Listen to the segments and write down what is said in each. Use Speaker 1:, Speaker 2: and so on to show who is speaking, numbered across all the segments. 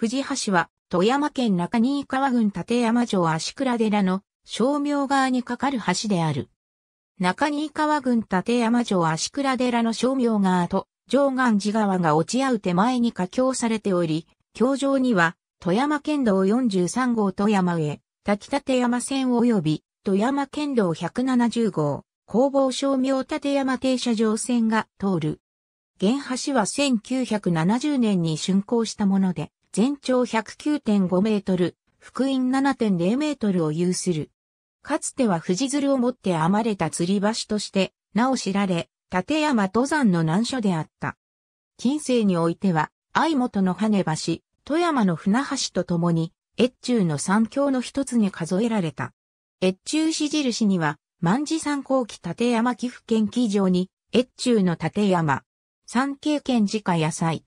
Speaker 1: 藤橋は、富山県中新川郡立山町足倉寺の商業川に架かる橋である。中新川郡立山町足倉寺の商業川と上岸寺川が落ち合う手前に架橋されており、橋上には富山県道43号富山へ、滝立山線及び富山県道170号、工房商業立山停車場線が通る。現橋は1970年に竣工したもので、全長109.5メートル、福音7.0メートルを有する。かつては富士鶴を持って編まれた吊り橋として、なお知られ、立山登山の難所であった。近世においては、愛本の羽橋、富山の船橋とともに、越中の三橋の一つに数えられた。越中市印には、万事三高期立山岐阜県記上に、越中の立山、三景県自家野菜、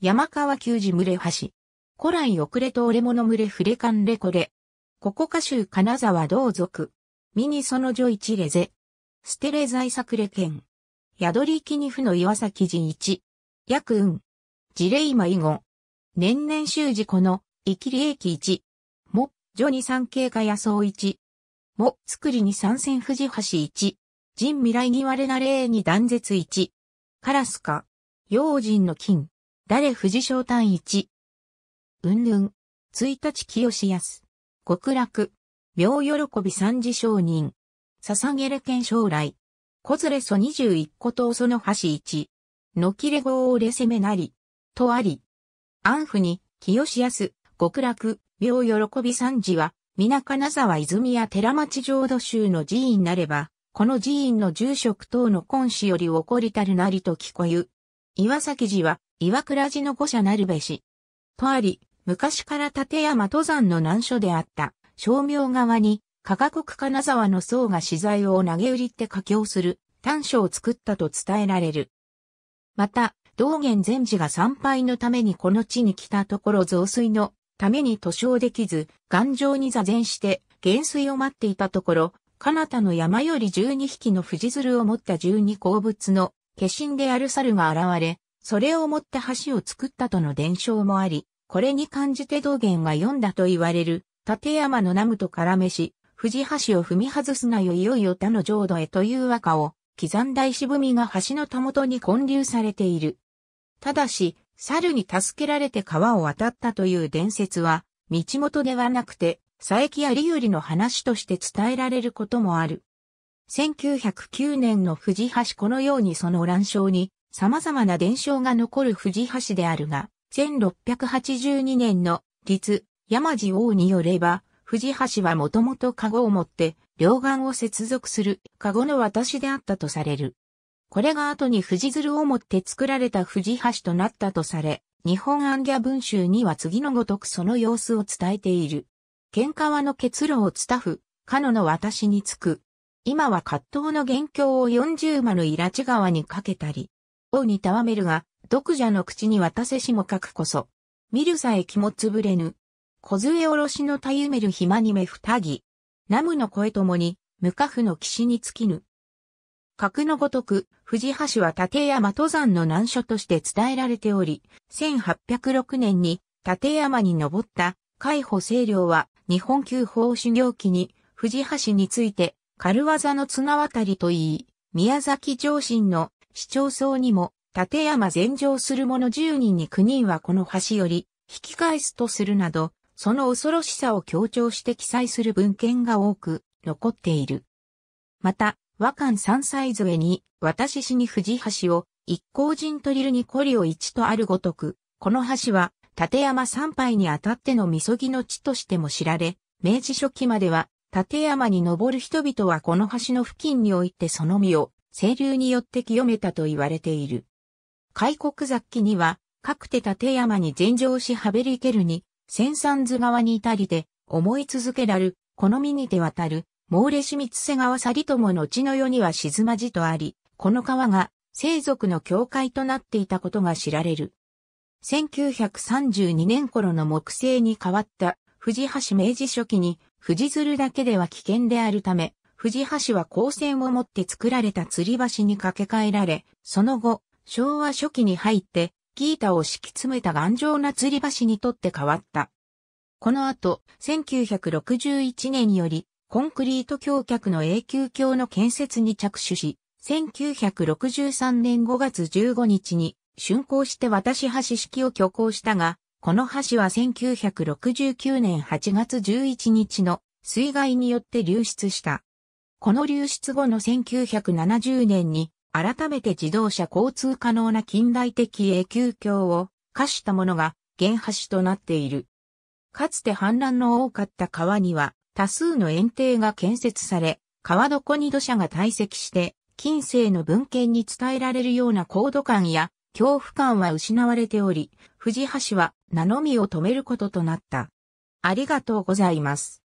Speaker 1: 山川球事群れ橋、古来遅れと俺もの群れ触れかんれこれ。ここ歌集金沢同族。ミニその女一レゼ。ステレ在作れン。宿り木に負の岩崎人一。約運。事例今以後。年々修事この、生きり駅一。も、女に三景が野草一。も、作りに三戦。富士橋一。人未来に我なれに断絶一。カラスか。用心の金。誰富士単一。云々。一日清安。極楽。妙喜び三次商人。捧げる剣将来。小ずれそ二十一個とその橋一。のきれ号をれせめなり。とあり。安府に、清安、極楽、妙喜び三次は、皆金沢泉や寺町浄土宗の寺院なれば、この寺院の住職等の根子より起こりたるなりと聞こゆ。岩崎寺は、岩倉寺の五社なるべし。とあり、昔から立山登山の難所であった、商名側に、価格金沢の僧が資材を投げ売りって佳境する、短所を作ったと伝えられる。また、道元禅師が参拝のためにこの地に来たところ増水のために図書できず、頑丈に座禅して、減水を待っていたところ、彼方の山より12匹の藤鶴を持った12鉱物の化身である猿が現れ、それを持って橋を作ったとの伝承もあり、これに感じて道元が読んだと言われる、立山の南無と絡めし、藤橋を踏み外すなよいよいよ他の浄土へという和歌を、刻んだ石踏みが橋のたもとに建立されている。ただし、猿に助けられて川を渡ったという伝説は、道元ではなくて、佐伯や利頼の話として伝えられることもある。1909年の藤橋このようにその乱章に、様々な伝承が残る藤橋であるが、1682年の立、山地王によれば、藤橋はもともと籠を持って、両岸を接続する籠の私であったとされる。これが後に藤鶴を持って作られた藤橋となったとされ、日本暗夜文集には次のごとくその様子を伝えている。喧嘩はの結露を伝フ。かのの私につく。今は葛藤の元凶を40間のイラチ川にかけたり、王にたわめるが、読者の口に渡せしも書くこそ。見るさえ気もつぶれぬ。小杖おろしのたゆめる暇にめふたぎ。ナムの声ともに、無家父の岸に尽きぬ。格のごとく、藤橋は立山登山の難所として伝えられており、1806年に立山に登った海保清涼は日本旧法修行期に藤橋について軽技の綱渡りといい、宮崎上心の市町村にも、立山全城する者10人に9人はこの橋より、引き返すとするなど、その恐ろしさを強調して記載する文献が多く残っている。また、和漢三歳添に、私死に藤橋を、一行人トりるに懲りを一とあるごとく、この橋は、立山参拝にあたってのみそぎの地としても知られ、明治初期までは、立山に登る人々はこの橋の付近においてその身を清流によって清めたと言われている。開国雑記には、各手立山に禅上しはべりけるに、千山図側に至りて、思い続けらる、好みにて渡る、猛烈三瀬川さりとものの世には静まじとあり、この川が、生族の境界となっていたことが知られる。1932年頃の木星に変わった、藤橋明治初期に、藤鶴だけでは危険であるため、藤橋は光線を持って作られた吊り橋に架け替えられ、その後、昭和初期に入って、ギータを敷き詰めた頑丈な吊り橋にとって変わった。この後、1961年より、コンクリート橋脚の永久橋の建設に着手し、1963年5月15日に、竣工して渡し橋式を挙行したが、この橋は1969年8月11日の水害によって流出した。この流出後の1970年に改めて自動車交通可能な近代的永久橋を課したものが原橋となっている。かつて氾濫の多かった川には多数の園庭が建設され、川床に土砂が堆積して近世の文献に伝えられるような高度感や恐怖感は失われており、富士橋は名のみを止めることとなった。ありがとうございます。